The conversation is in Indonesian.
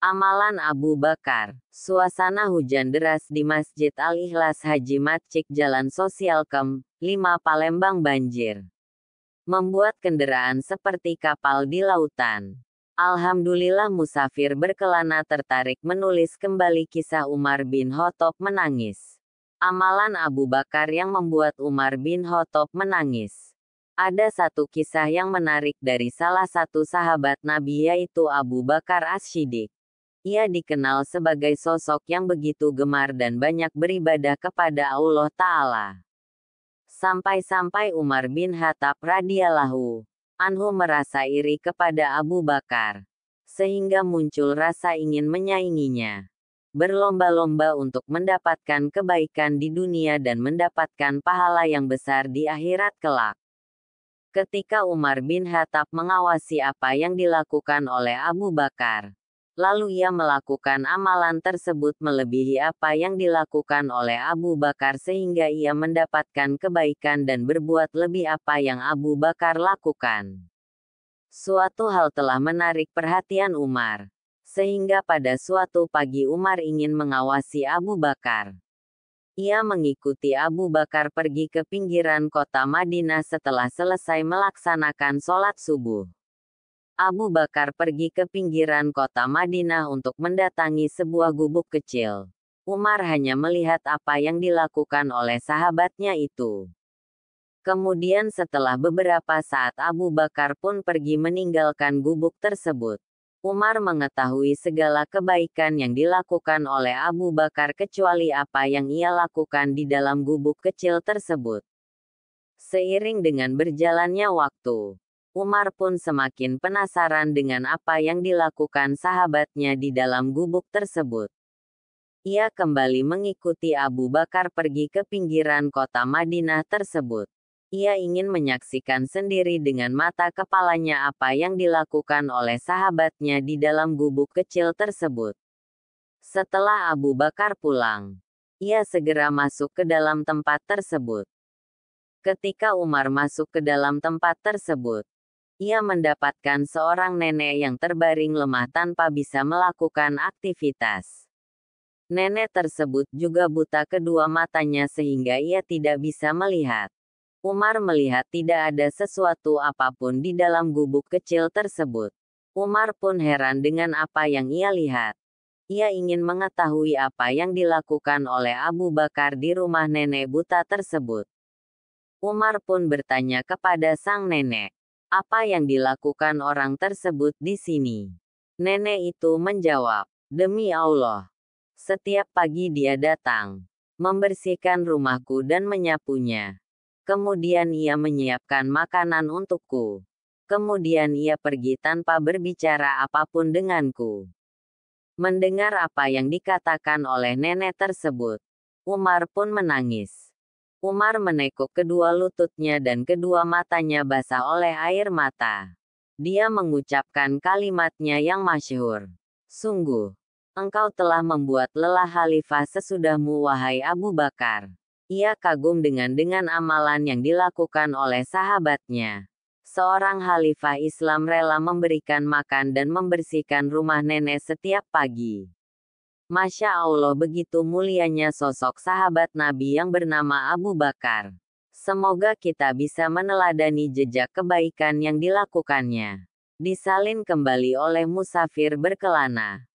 Amalan Abu Bakar, suasana hujan deras di Masjid Al-Ikhlas Haji Matcik Jalan Sosial Kem, 5 Palembang banjir. Membuat kendaraan seperti kapal di lautan. Alhamdulillah musafir berkelana tertarik menulis kembali kisah Umar bin Khattab menangis. Amalan Abu Bakar yang membuat Umar bin Khattab menangis. Ada satu kisah yang menarik dari salah satu sahabat Nabi yaitu Abu Bakar As-Siddiq ia dikenal sebagai sosok yang begitu gemar dan banyak beribadah kepada Allah Ta'ala. Sampai-sampai Umar bin Khattab radhiyallahu anhu merasa iri kepada Abu Bakar, sehingga muncul rasa ingin menyainginya. Berlomba-lomba untuk mendapatkan kebaikan di dunia dan mendapatkan pahala yang besar di akhirat kelak. Ketika Umar bin Khattab mengawasi apa yang dilakukan oleh Abu Bakar, Lalu ia melakukan amalan tersebut melebihi apa yang dilakukan oleh Abu Bakar sehingga ia mendapatkan kebaikan dan berbuat lebih apa yang Abu Bakar lakukan. Suatu hal telah menarik perhatian Umar. Sehingga pada suatu pagi Umar ingin mengawasi Abu Bakar. Ia mengikuti Abu Bakar pergi ke pinggiran kota Madinah setelah selesai melaksanakan sholat subuh. Abu Bakar pergi ke pinggiran kota Madinah untuk mendatangi sebuah gubuk kecil. Umar hanya melihat apa yang dilakukan oleh sahabatnya itu. Kemudian setelah beberapa saat Abu Bakar pun pergi meninggalkan gubuk tersebut. Umar mengetahui segala kebaikan yang dilakukan oleh Abu Bakar kecuali apa yang ia lakukan di dalam gubuk kecil tersebut. Seiring dengan berjalannya waktu, Umar pun semakin penasaran dengan apa yang dilakukan sahabatnya di dalam gubuk tersebut. Ia kembali mengikuti Abu Bakar pergi ke pinggiran kota Madinah tersebut. Ia ingin menyaksikan sendiri dengan mata kepalanya apa yang dilakukan oleh sahabatnya di dalam gubuk kecil tersebut. Setelah Abu Bakar pulang, ia segera masuk ke dalam tempat tersebut. Ketika Umar masuk ke dalam tempat tersebut, ia mendapatkan seorang nenek yang terbaring lemah tanpa bisa melakukan aktivitas. Nenek tersebut juga buta kedua matanya sehingga ia tidak bisa melihat. Umar melihat tidak ada sesuatu apapun di dalam gubuk kecil tersebut. Umar pun heran dengan apa yang ia lihat ia ingin mengetahui apa yang dilakukan oleh Abu Bakar di rumah nenek buta tersebut. Umar pun bertanya kepada sang nenek, apa yang dilakukan orang tersebut di sini? Nenek itu menjawab, Demi Allah. Setiap pagi dia datang, membersihkan rumahku dan menyapunya. Kemudian ia menyiapkan makanan untukku. Kemudian ia pergi tanpa berbicara apapun denganku. Mendengar apa yang dikatakan oleh nenek tersebut, Umar pun menangis. Umar menekuk kedua lututnya dan kedua matanya basah oleh air mata. Dia mengucapkan kalimatnya yang masyhur. Sungguh, engkau telah membuat lelah Khalifah sesudahmu wahai Abu Bakar. Ia kagum dengan dengan amalan yang dilakukan oleh sahabatnya seorang khalifah Islam rela memberikan makan dan membersihkan rumah nenek setiap pagi. Masya Allah begitu mulianya sosok sahabat Nabi yang bernama Abu Bakar. Semoga kita bisa meneladani jejak kebaikan yang dilakukannya. Disalin kembali oleh musafir berkelana.